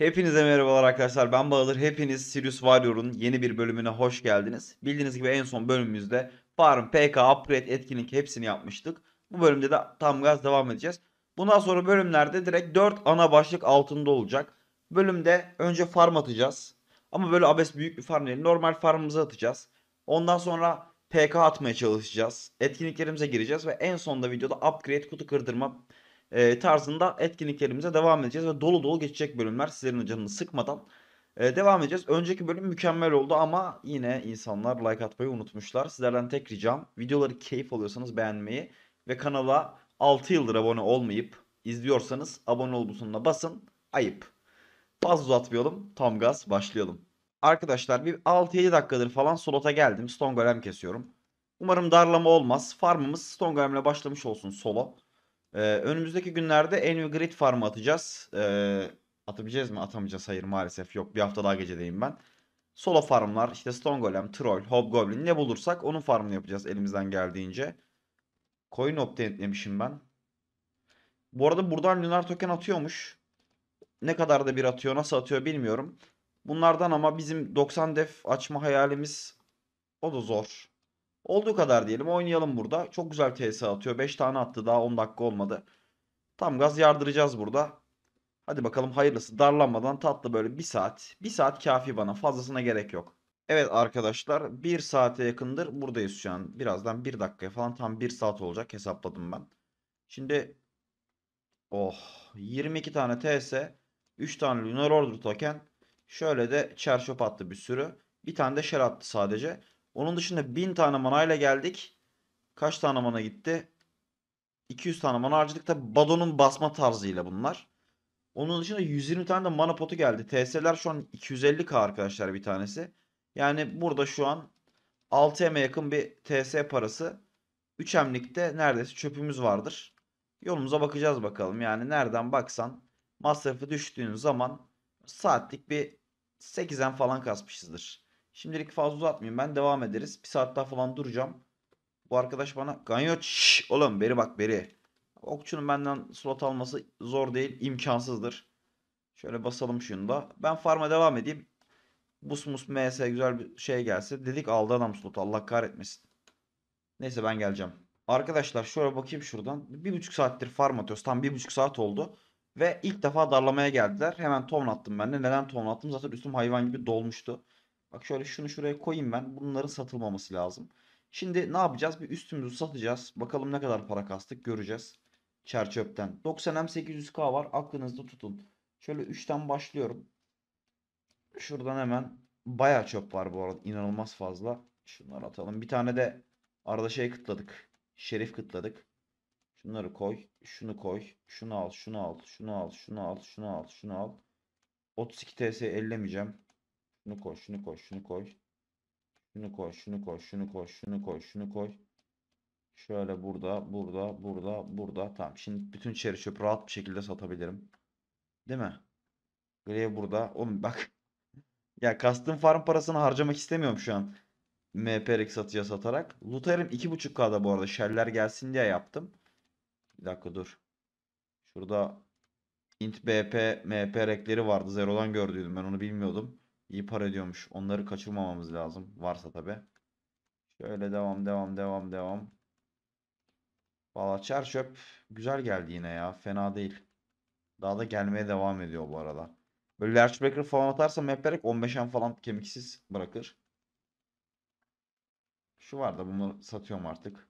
Hepinize merhabalar arkadaşlar. Ben Bahadır. Hepiniz Sirius Warrior'un yeni bir bölümüne hoş geldiniz. Bildiğiniz gibi en son bölümümüzde Farm, PK, Upgrade, Etkinlik hepsini yapmıştık. Bu bölümde de tam gaz devam edeceğiz. Bundan sonra bölümlerde direkt 4 ana başlık altında olacak. Bölümde önce farm atacağız. Ama böyle abes büyük bir farm değil. Normal farmımızı atacağız. Ondan sonra PK atmaya çalışacağız. Etkinliklerimize gireceğiz ve en sonda videoda upgrade kutu kırdırma e, tarzında etkinliklerimize devam edeceğiz ve dolu dolu geçecek bölümler sizlerin canını sıkmadan e, devam edeceğiz. Önceki bölüm mükemmel oldu ama yine insanlar like atmayı unutmuşlar. Sizlerden tek ricam videoları keyif alıyorsanız beğenmeyi ve kanala 6 yıldır abone olmayıp izliyorsanız abone ol butonuna basın. Ayıp. Fazla uzatmayalım. Tam gaz başlayalım. Arkadaşlar bir 6-7 dakikadır falan solota geldim. Stone Golem kesiyorum. Umarım darlama olmaz. Farmımız Stone Golem'le başlamış olsun solo. Ee, önümüzdeki günlerde Envy Grid Farm'ı atacağız. Ee, atabileceğiz mi? Atamayacağız. Hayır maalesef yok. Bir hafta daha gecedeyim ben. Solo farmlar işte Stone Golem, Troll, Hobgoblin ne bulursak onun farmını yapacağız elimizden geldiğince. Coin obtainlemişim ben. Bu arada buradan Lunar Token atıyormuş. Ne kadar da bir atıyor nasıl atıyor bilmiyorum. Bunlardan ama bizim 90 def açma hayalimiz o da zor. Olduğu kadar diyelim oynayalım burada. Çok güzel TS atıyor. 5 tane attı daha 10 dakika olmadı. Tam gaz yardıracağız burada. Hadi bakalım hayırlısı darlanmadan tatlı böyle 1 saat. 1 saat kafi bana fazlasına gerek yok. Evet arkadaşlar 1 saate yakındır buradayız şu an. Birazdan 1 dakikaya falan tam 1 saat olacak hesapladım ben. Şimdi oh 22 tane TS 3 tane Lunar Order token şöyle de çerçöp attı bir sürü. Bir tane de şer attı sadece. Onun dışında 1000 tane manayla geldik. Kaç tane mana gitti? 200 tane mana harcadık. Tabi Bado'nun basma tarzıyla bunlar. Onun dışında 120 tane de mana potu geldi. TS'ler şu an 250k arkadaşlar bir tanesi. Yani burada şu an 6M'e yakın bir TS parası. 3M'likte neredeyse çöpümüz vardır. Yolumuza bakacağız bakalım. Yani nereden baksan masrafı düştüğün zaman saatlik bir 8M falan kasmışızdır. Şimdilik fazla uzatmayayım ben. Devam ederiz. Bir saat daha falan duracağım. Bu arkadaş bana Ganyo şş, oğlum beri bak beri. Okçunun benden slot alması zor değil. imkansızdır. Şöyle basalım şunu da. Ben farma devam edeyim. Busmus MS güzel bir şey gelse. Dedik aldı adam slot. Allah kahretmesin. Neyse ben geleceğim. Arkadaşlar şöyle bakayım şuradan. Bir buçuk saattir farm atıyoruz. Tam bir buçuk saat oldu. Ve ilk defa darlamaya geldiler. Hemen ton attım ben de. Neden ton attım? Zaten üstüm hayvan gibi dolmuştu. Bak şöyle şunu şuraya koyayım ben. Bunların satılmaması lazım. Şimdi ne yapacağız? Bir üstümüzü satacağız. Bakalım ne kadar para kastık göreceğiz. Çerçöpten. 90M 800K var. Aklınızda tutun. Şöyle 3'ten başlıyorum. Şuradan hemen baya çöp var bu arada. inanılmaz fazla. Şunları atalım. Bir tane de arada şey kıtladık. Şerif kıtladık. Şunları koy. Şunu koy. Şunu al. Şunu al. Şunu al. Şunu al. Şunu al. Şunu al. 32 TS ellemeyeceğim. Şunu koy, şunu koy, şunu koy. Şunu koy, şunu koy, şunu koy, şunu koy, şunu koy. Şöyle burada, burada, burada, burada. Tamam. Şimdi bütün çeri çöp rahat bir şekilde satabilirim. Değil mi? Grave burada. Oğlum bak. ya custom farm parasını harcamak istemiyorum şu an. MPRX satıya satarak. Lutherim 2.5K'da bu arada. şerler gelsin diye yaptım. Bir dakika dur. Şurada int BP, MP vardı. Zero'dan gördüydüm. Ben onu bilmiyordum. İyi para ediyormuş. Onları kaçırmamamız lazım. Varsa tabi. Şöyle devam devam devam devam. Valla çerçöp güzel geldi yine ya. Fena değil. Daha da gelmeye devam ediyor bu arada. Böyle Lurchbreaker falan atarsam hep berek 15'en falan kemiksiz bırakır. Şu var da bunu satıyorum artık.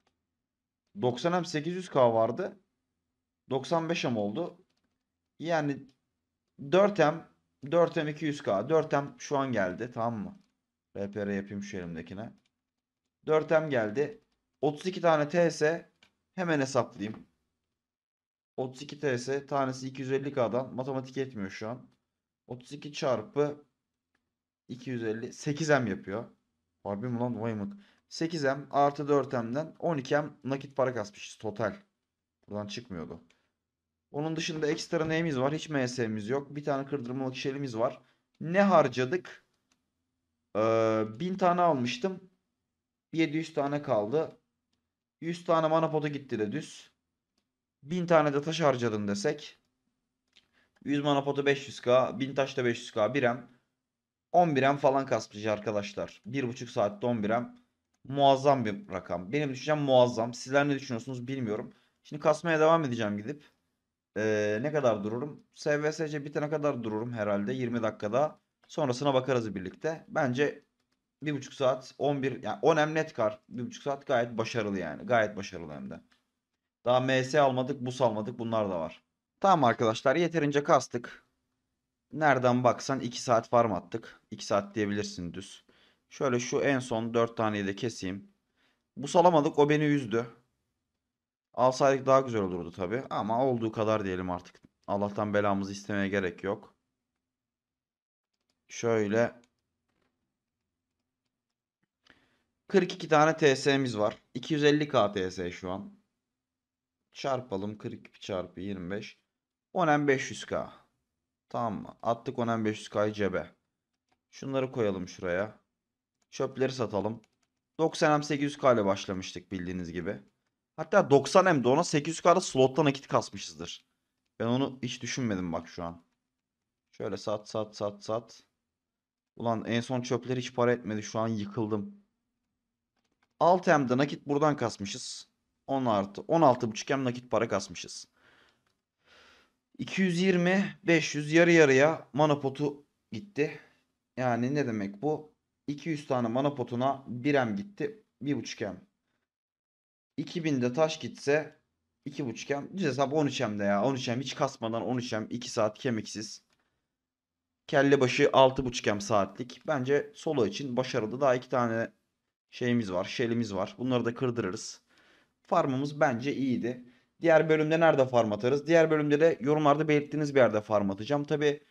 90M 800K vardı. 95M oldu. Yani 4M 4M 200K. 4M şu an geldi. Tamam mı? RPR yapayım şu elimdekine. 4M geldi. 32 tane TS hemen hesaplayayım. 32 TS tanesi 250K'dan matematik etmiyor şu an. 32 çarpı 250 8M yapıyor. Harbi mi lan? Vay mık. 8M artı 4M'den 12M nakit para kasmışız total. Buradan çıkmıyordu. Onun dışında ekstra neyimiz var? Hiç MS'miz yok. Bir tane kırdırmalık şelimiz var. Ne harcadık? Ee, 1000 tane almıştım. 700 tane kaldı. 100 tane manapota gitti de düz. 1000 tane de taş harcadım desek. 100 manapotu 500k. 1000 taş da 500k. 1M. 11M falan kasmış arkadaşlar. 1,5 saatte 11M. Muazzam bir rakam. Benim düşüncem muazzam. Sizler ne düşünüyorsunuz bilmiyorum. Şimdi kasmaya devam edeceğim gidip. Ee, ne kadar dururum? SVSC bitene kadar dururum herhalde 20 dakikada. Sonrasına bakarız birlikte. Bence bir buçuk saat 11 yani 10 M net kar. Bir buçuk saat gayet başarılı yani. Gayet başarılı hem de. Daha MS almadık, bu almadık. Bunlar da var. Tamam arkadaşlar yeterince kastık. Nereden baksan 2 saat farm attık. 2 saat diyebilirsin düz. Şöyle şu en son 4 taneyi de keseyim. Bu salamadık o beni üzdü. Alsaydık daha güzel olurdu tabi. Ama olduğu kadar diyelim artık. Allah'tan belamızı istemeye gerek yok. Şöyle 42 tane TS'miz var. 250k TS şu an. Çarpalım 42 çarpı 25. Onem 500k. Tamam mı? Attık onem 500k'yı cebe. Şunları koyalım şuraya. Çöpleri satalım. 90M 800k ile başlamıştık bildiğiniz gibi. Hatta 90 hem de ona 800 kadar slotta nakit kasmışızdır. Ben onu hiç düşünmedim bak şu an. Şöyle sat sat sat sat. Ulan en son çöpler hiç para etmedi. Şu an yıkıldım. 6 hem de nakit buradan kasmışız. 10 artı buçuk hem nakit para kasmışız. 220 500 yarı yarıya manapotu gitti. Yani ne demek bu? 200 tane manapotuna 1M gitti. 1.5M. 2000'de taş gitse 2.5M. Düz hesap 13 de ya. 13M hiç kasmadan 13M 2 saat kemiksiz. Kelle başı 6.5M saatlik. Bence solo için başarılı. Daha iki tane şeyimiz var. Şelimiz var. Bunları da kırdırırız. Farmımız bence iyiydi. Diğer bölümde nerede farm atarız? Diğer bölümde de yorumlarda belirttiğiniz bir yerde farm atacağım. Tabi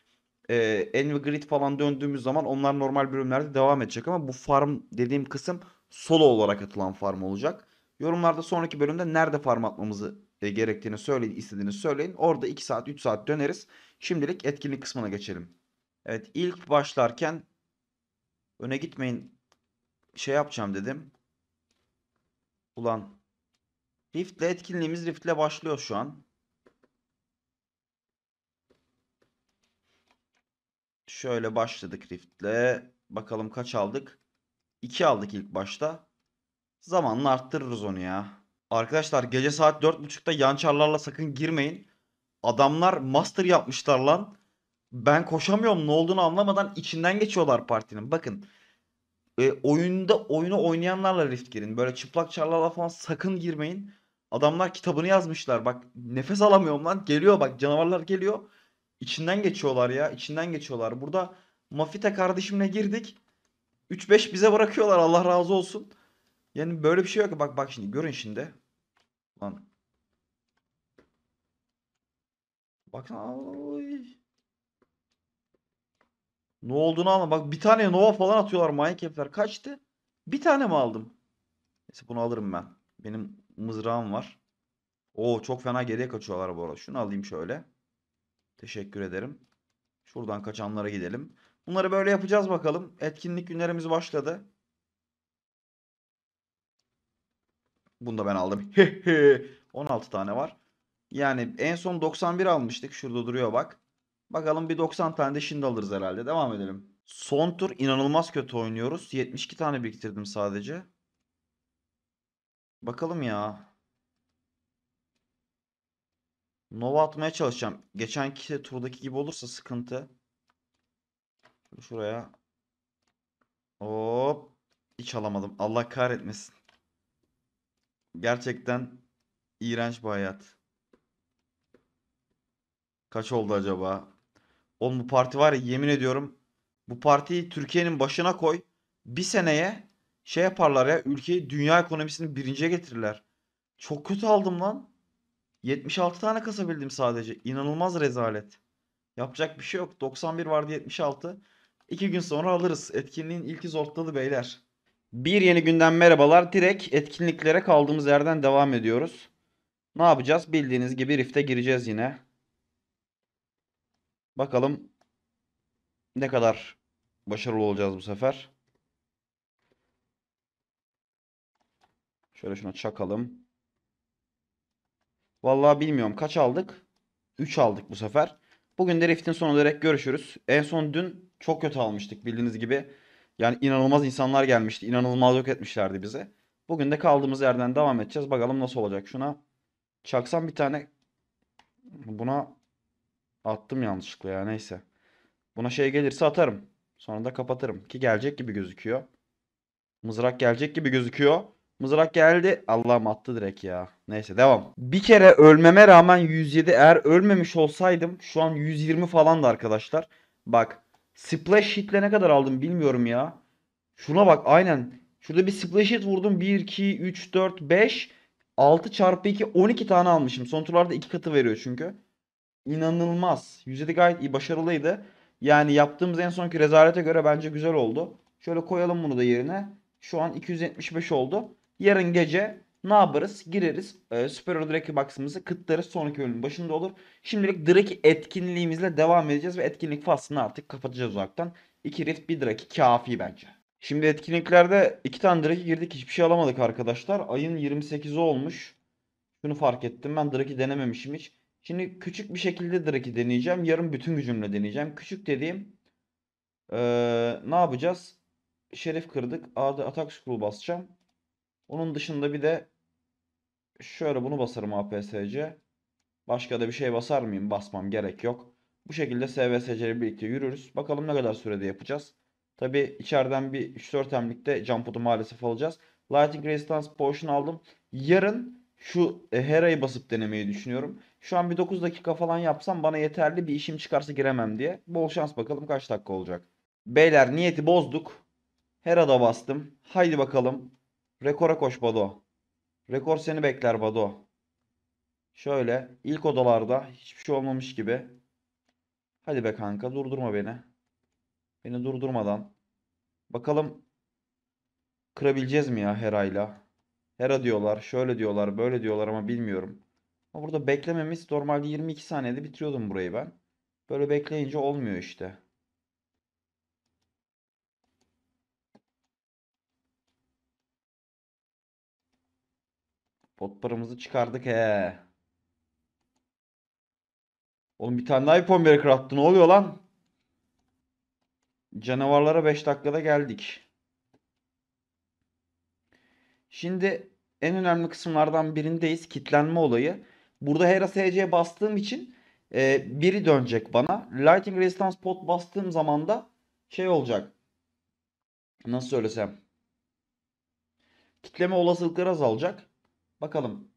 e, Envy Grid falan döndüğümüz zaman onlar normal bölümlerde devam edecek ama bu farm dediğim kısım solo olarak atılan farm olacak. Yorumlarda sonraki bölümde nerede farm atmamızı e, gerektiğini söyleyin, istediğini söyleyin. Orada 2 saat 3 saat döneriz. Şimdilik etkinlik kısmına geçelim. Evet ilk başlarken öne gitmeyin şey yapacağım dedim. Ulan Rift'le etkinliğimiz Rift'le başlıyor şu an. Şöyle başladık Rift'le. Bakalım kaç aldık? 2 aldık ilk başta. Zamanla arttırırız onu ya. Arkadaşlar gece saat 4.30'da yançarlarla sakın girmeyin. Adamlar master yapmışlar lan. Ben koşamıyorum ne olduğunu anlamadan içinden geçiyorlar partinin. Bakın e, oyunda oyunu oynayanlarla rift girin. Böyle çıplak çarlarla falan sakın girmeyin. Adamlar kitabını yazmışlar. Bak nefes alamıyorum lan. Geliyor bak canavarlar geliyor. İçinden geçiyorlar ya. içinden geçiyorlar. Burada Mafite kardeşimle girdik. 3-5 bize bırakıyorlar Allah razı olsun. Yani böyle bir şey yok. Bak bak şimdi görün şimdi. Lan. Bakın. Ne olduğunu anla. Bak bir tane Nova falan atıyorlar Minecraft'ler. Kaçtı? Bir tane mi aldım? Neyse bunu alırım ben. Benim mızrağım var. Oo çok fena geriye kaçıyorlar bu arada. Şunu alayım şöyle. Teşekkür ederim. Şuradan kaçanlara gidelim. Bunları böyle yapacağız bakalım. Etkinlik günlerimiz başladı. Bunu da ben aldım. 16 tane var. Yani en son 91 almıştık. Şurada duruyor bak. Bakalım bir 90 tane de şimdi alırız herhalde. Devam edelim. Son tur inanılmaz kötü oynuyoruz. 72 tane biriktirdim sadece. Bakalım ya. Nova atmaya çalışacağım. Geçenki turdaki gibi olursa sıkıntı. Şuraya. Hop. Hiç alamadım. Allah kahretmesin. Gerçekten iğrenç bir hayat. Kaç oldu acaba? Oğlum bu parti var ya yemin ediyorum. Bu partiyi Türkiye'nin başına koy. Bir seneye şey yaparlar ya ülkeyi dünya ekonomisini birinciye getirirler. Çok kötü aldım lan. 76 tane kasabildim sadece. İnanılmaz rezalet. Yapacak bir şey yok. 91 vardı 76. İki gün sonra alırız. Etkinliğin ilki zortladı beyler. Bir yeni günden merhabalar. Direkt etkinliklere kaldığımız yerden devam ediyoruz. Ne yapacağız? Bildiğiniz gibi Rift'e gireceğiz yine. Bakalım ne kadar başarılı olacağız bu sefer. Şöyle şuna çakalım. Vallahi bilmiyorum kaç aldık? 3 aldık bu sefer. Bugün de Rift'in son olarak görüşürüz. En son dün çok kötü almıştık bildiğiniz gibi. Yani inanılmaz insanlar gelmişti. İnanılmaz yok etmişlerdi bize. Bugün de kaldığımız yerden devam edeceğiz. Bakalım nasıl olacak. Şuna çaksam bir tane buna attım yanlışlıkla ya neyse. Buna şey gelirse atarım. Sonra da kapatırım. Ki gelecek gibi gözüküyor. Mızrak gelecek gibi gözüküyor. Mızrak geldi. Allah'ım attı direkt ya. Neyse devam. Bir kere ölmeme rağmen 107 eğer ölmemiş olsaydım şu an 120 falandı arkadaşlar. Bak Splash hitle ne kadar aldım bilmiyorum ya. Şuna bak aynen. Şurada bir splash hit vurdum. 1, 2, 3, 4, 5, 6 çarpı 2, 12 tane almışım. Son turlarda 2 katı veriyor çünkü. İnanılmaz. Yüzde gayet iyi başarılıydı. Yani yaptığımız en sonki rezalete göre bence güzel oldu. Şöyle koyalım bunu da yerine. Şu an 275 oldu. Yarın gece ne yaparız? Gireriz. E, Super Hero Drake box'ımızı kıtlarız. Sonraki bölümün başında olur. Şimdilik Drake etkinliğimizle devam edeceğiz ve etkinlik faslını artık kapatacağız uzaktan. İki Rift bir Drake kafi bence. Şimdi etkinliklerde iki tane Drake'e girdik. Hiçbir şey alamadık arkadaşlar. Ayın 28'i olmuş. Şunu fark ettim. Ben Drake'i denememişim hiç. Şimdi küçük bir şekilde Drake'i deneyeceğim. Yarın bütün gücümle deneyeceğim. Küçük dediğim ee, ne yapacağız? Şeref kırdık. A'da atak scroll basacağım. Onun dışında bir de şöyle bunu basarım APSC. Başka da bir şey basar mıyım? Basmam gerek yok. Bu şekilde SVSC'leri birlikte yürürüz. Bakalım ne kadar sürede yapacağız. Tabi içeriden bir 3-4 hemlikte jump maalesef alacağız. Lighting Resistance Potion aldım. Yarın şu e, Hera'yı basıp denemeyi düşünüyorum. Şu an bir 9 dakika falan yapsam bana yeterli bir işim çıkarsa giremem diye. Bol şans bakalım kaç dakika olacak. Beyler niyeti bozduk. Hera'da bastım. Haydi bakalım Rekora koş Bado. Rekor seni bekler Bado. Şöyle ilk odalarda hiçbir şey olmamış gibi. Hadi be kanka durdurma beni. Beni durdurmadan. Bakalım kırabileceğiz mi ya Hera'yla? Hera diyorlar, şöyle diyorlar, böyle diyorlar ama bilmiyorum. Ama burada beklememiz normalde 22 saniyede bitiriyordum burayı ben. Böyle bekleyince olmuyor işte. Pot paramızı çıkardık he. Oğlum bir tane daha iPhone veri craft'ı ne oluyor lan? Canavarlara 5 dakikada geldik. Şimdi en önemli kısımlardan birindeyiz. Kitlenme olayı. Burada Hera SC'ye bastığım için e, biri dönecek bana. Lighting Resistance Pot bastığım zaman da şey olacak. Nasıl söylesem. Kitleme olasılıkları azalacak. Bakalım.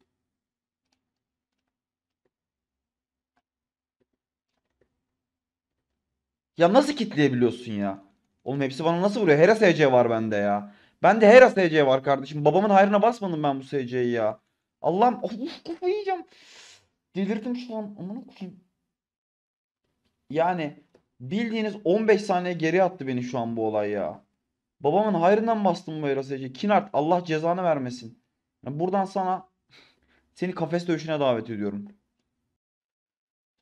Ya nasıl kitleyebiliyorsun ya? Oğlum hepsi bana nasıl vuruyor? Hera SC var bende ya. Bende Hera SC var kardeşim. Babamın hayrına basmadım ben bu SC'yi ya. Allah'ım of, of kafayı yiyeceğim. Delirdim şu an. Aman okuyayım. Yani bildiğiniz 15 saniye geri attı beni şu an bu olay ya. Babamın hayrından bastım bu Hera SC. Kinart Allah cezanı vermesin buradan sana seni kafes dövüşüne davet ediyorum.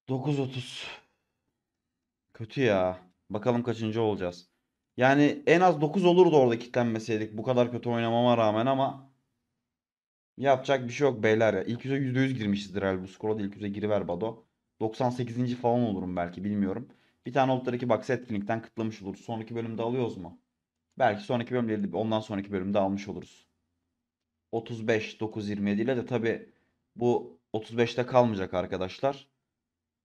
9.30. Kötü ya. Bakalım kaçıncı olacağız. Yani en az 9 olurdu orada kitlenmeseydik. Bu kadar kötü oynamama rağmen ama yapacak bir şey yok beyler ya. İlk yüze %100 girmişizdir herhalde. Bu skora da ilk yüze giriver Bado. 98. falan olurum belki bilmiyorum. Bir tane Ultra 2 Box etkinlikten kıtlamış oluruz. Sonraki bölümde alıyoruz mu? Belki sonraki bölümde ondan sonraki bölümde almış oluruz. 35 9 9.27 ile de tabi bu 35'te kalmayacak arkadaşlar.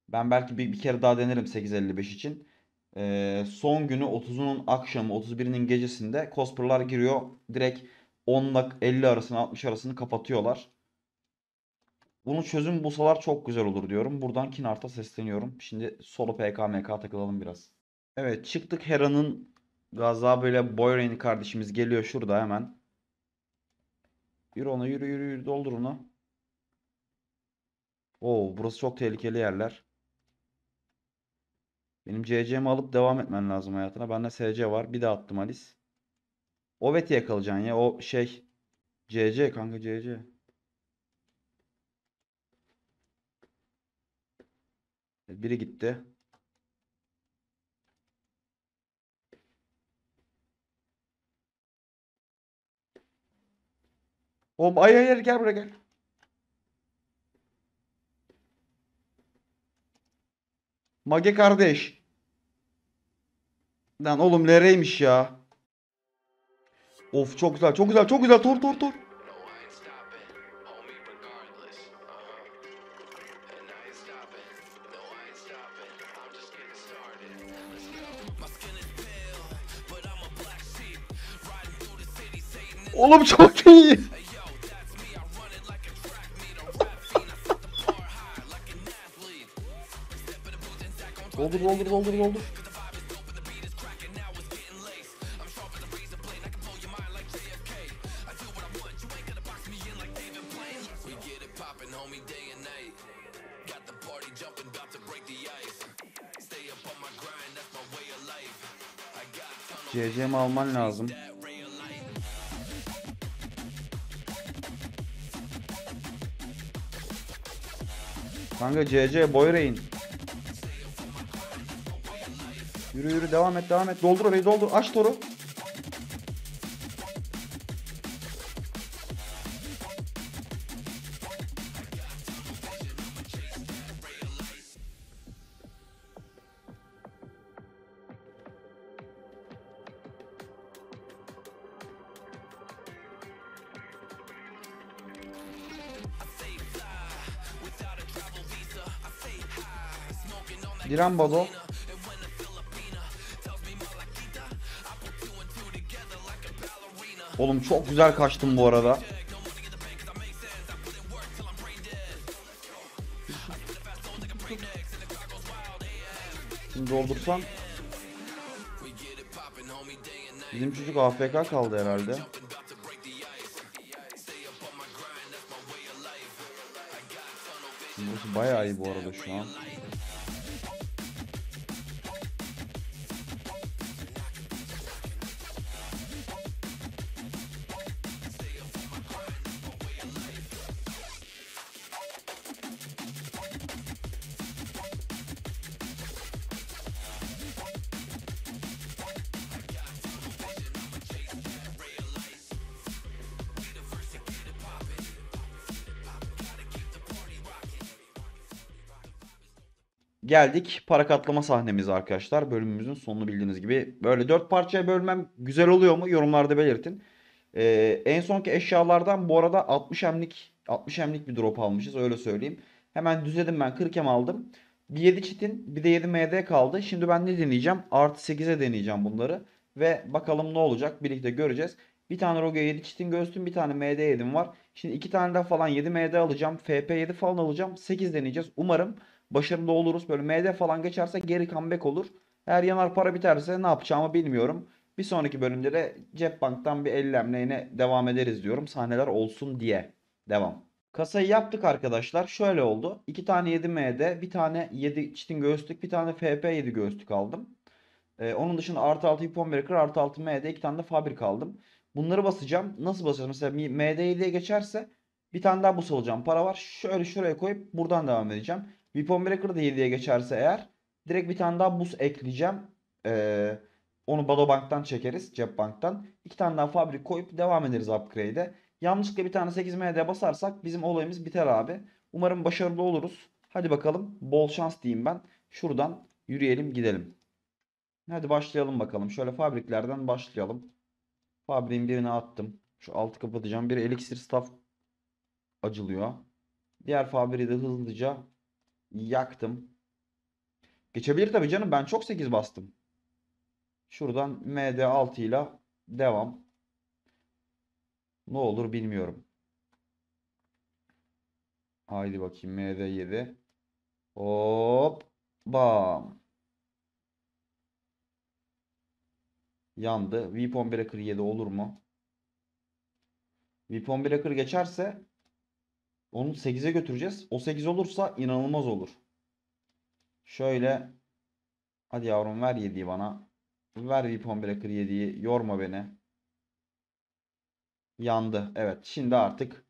Ben belki bir, bir kere daha denerim 8.55 için. Ee, son günü 30'unun akşamı 31'inin gecesinde Cosper'lar giriyor. Direkt 10 50 arasını 60 arasını kapatıyorlar. Bunu çözüm bulsalar çok güzel olur diyorum. Buradan Kinart'a sesleniyorum. Şimdi solo PKMK takılalım biraz. Evet çıktık Hera'nın Gaza böyle Boyrein kardeşimiz geliyor şurada hemen. Yürü ona yürü yürü yürü doldur onu. Oo burası çok tehlikeli yerler. Benim CC'mi alıp devam etmen lazım hayatına. Bende SC var. Bir de attım Alis. O Ovet'i yakalayacaksın ya. O şey. CC kanka CC. Biri gitti. Oğlum ay ay gel buraya gel. Mage kardeş. Lan oğlum nereymiş ya. Of çok güzel çok güzel çok güzel tur tur tur. Oğlum çok iyi. Doldur doldur doldur doldur. CC'm alman lazım. Kanka CC boy reyin. Yürü yürü devam et devam et. Doldur orayı doldur. Aç toru. Diren Bazo Oğlum çok güzel kaçtım bu arada. Şimdi doldursam. Bizim çocuk AFK kaldı herhalde. Burası bayağı iyi bu arada şu an. geldik para katlama sahnemize arkadaşlar. Bölümümüzün sonunu bildiğiniz gibi. Böyle dört parçaya bölmem güzel oluyor mu? Yorumlarda belirtin. Ee, en sonki eşyalardan bu arada 60 emlik 60 emlik bir drop almışız öyle söyleyeyim. Hemen düzledim ben 40 em aldım. Bir 7 çitin bir de 7 MD kaldı. Şimdi ben ne deneyeceğim? Artı 8'e deneyeceğim bunları. Ve bakalım ne olacak birlikte göreceğiz. Bir tane Rogue 7 çitin göğsüm bir tane MD 7'm var. Şimdi iki tane daha falan 7 MD alacağım. FP 7 falan alacağım. 8 deneyeceğiz. Umarım başarılı oluruz. Böyle MD falan geçerse geri comeback olur. Eğer yanar para biterse ne yapacağımı bilmiyorum. Bir sonraki bölümde de cep banktan bir ellemle yine devam ederiz diyorum. Sahneler olsun diye. Devam. Kasayı yaptık arkadaşlar. Şöyle oldu. 2 tane 7 MD, bir tane 7 çitin göğüslük, bir tane FP 7 göğüslük aldım. Ee, onun dışında artı 6 hipon breaker, artı 6 MD, iki tane de fabrik aldım. Bunları basacağım. Nasıl basacağım? Mesela MD 7'ye geçerse bir tane daha bus alacağım. Para var. Şöyle şuraya koyup buradan devam edeceğim. Weapon Breaker da 7'ye geçerse eğer direkt bir tane daha buz ekleyeceğim. Ee, onu banktan çekeriz. banktan İki tane daha fabrik koyup devam ederiz upgrade'e. Yanlışlıkla bir tane 8 MD basarsak bizim olayımız biter abi. Umarım başarılı oluruz. Hadi bakalım. Bol şans diyeyim ben. Şuradan yürüyelim gidelim. Hadi başlayalım bakalım. Şöyle fabriklerden başlayalım. Fabriğin birini attım. Şu altı kapatacağım. Bir elixir staff acılıyor. Diğer fabriği de hızlıca Yaktım. Geçebilir tabii canım. Ben çok 8 bastım. Şuradan MD6 ile devam. Ne olur bilmiyorum. Haydi bakayım MD7. Hop. Bam. Yandı. Weapon Breaker 7 olur mu? Weapon Breaker geçerse onu 8'e götüreceğiz. O 8 olursa inanılmaz olur. Şöyle hadi yavrum ver 7'yi bana. Ver Weapon Breaker 7'yi. Yorma beni. Yandı. Evet. Şimdi artık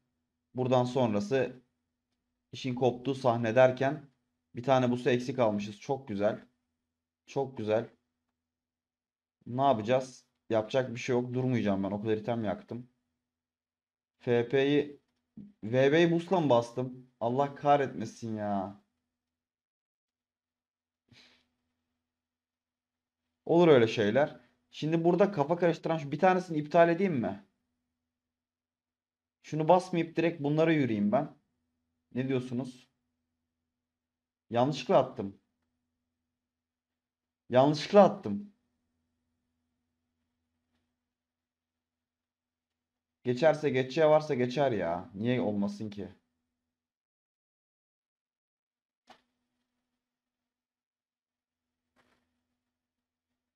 buradan sonrası işin koptuğu sahne derken bir tane bu su eksik almışız. Çok güzel. Çok güzel. Ne yapacağız? Yapacak bir şey yok. Durmayacağım ben. O kadar item yaktım. FP'yi VB'yi busla bastım? Allah kahretmesin ya. Olur öyle şeyler. Şimdi burada kafa karıştıran şu bir tanesini iptal edeyim mi? Şunu basmayıp direkt bunlara yürüyeyim ben. Ne diyorsunuz? Yanlışlıkla attım. Yanlışlıkla attım. Geçerse geçeceği varsa geçer ya. Niye olmasın ki?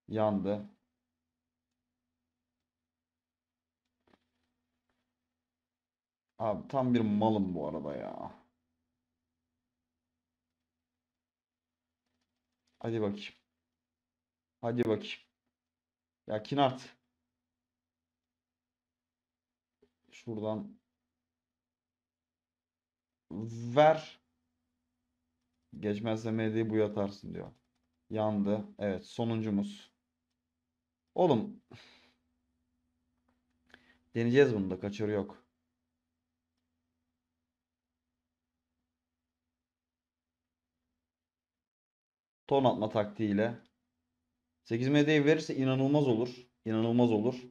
Yandı. Abi tam bir malım bu arada ya. Hadi bakayım. Hadi bakayım. Ya Kinart. Şuradan ver. Geçmezse medyayı bu yatarsın diyor. Yandı. Evet sonuncumuz. Oğlum. Deneyeceğiz bunu da kaçır yok. Ton atma taktiğiyle. 8 medyayı verirse inanılmaz olur. İnanılmaz olur.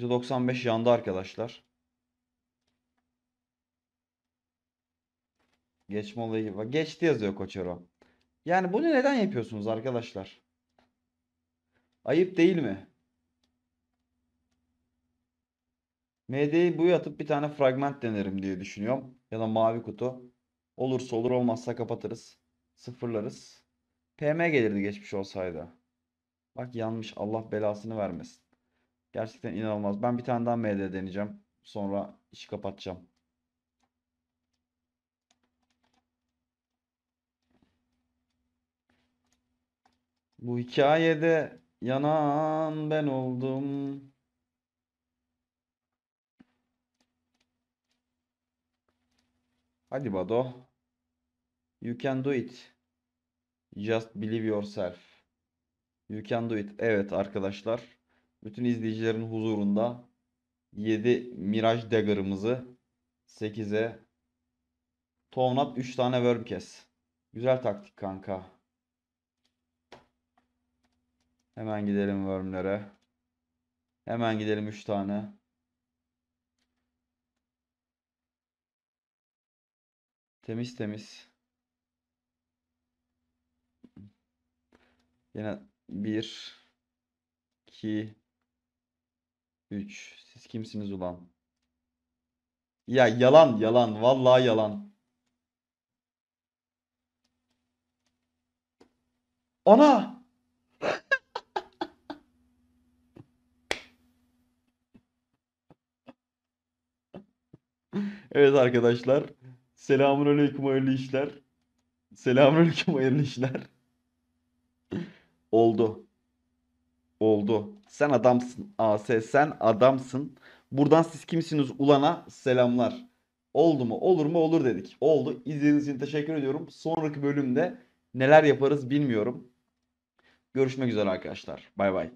%95 yandı arkadaşlar. Geçme olayı gibi. Geçti yazıyor Koçero. Yani bunu neden yapıyorsunuz arkadaşlar? Ayıp değil mi? MD'yi bu atıp bir tane fragment denerim diye düşünüyorum. Ya da mavi kutu. Olursa olur olmazsa kapatırız. Sıfırlarız. PM gelirdi geçmiş olsaydı. Bak yanmış Allah belasını vermesin. Gerçekten inanılmaz. Ben bir tane daha MD deneyeceğim. Sonra işi kapatacağım. Bu hikayede yanan ben oldum. Hadi Bado. You can do it. Just believe yourself. You can do it. Evet arkadaşlar bütün izleyicilerin huzurunda 7 Mirage Dagger'ımızı 8'e Tovnat 3 tane worm kes. Güzel taktik kanka. Hemen gidelim wormlere. Hemen gidelim 3 tane. Temiz temiz. Yine 1 2 3. Siz kimsiniz ulan? Ya yalan yalan. Vallahi yalan. Ana! evet arkadaşlar. Selamünaleyküm aleyküm hayırlı işler. Selamun hayırlı işler. Oldu. Oldu. Sen adamsın AS sen adamsın. Buradan siz kimsiniz ulana selamlar. Oldu mu? Olur mu? Olur dedik. Oldu. İzlediğiniz için teşekkür ediyorum. Sonraki bölümde neler yaparız bilmiyorum. Görüşmek üzere arkadaşlar. Bay bay.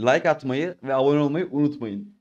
Like atmayı ve abone olmayı unutmayın.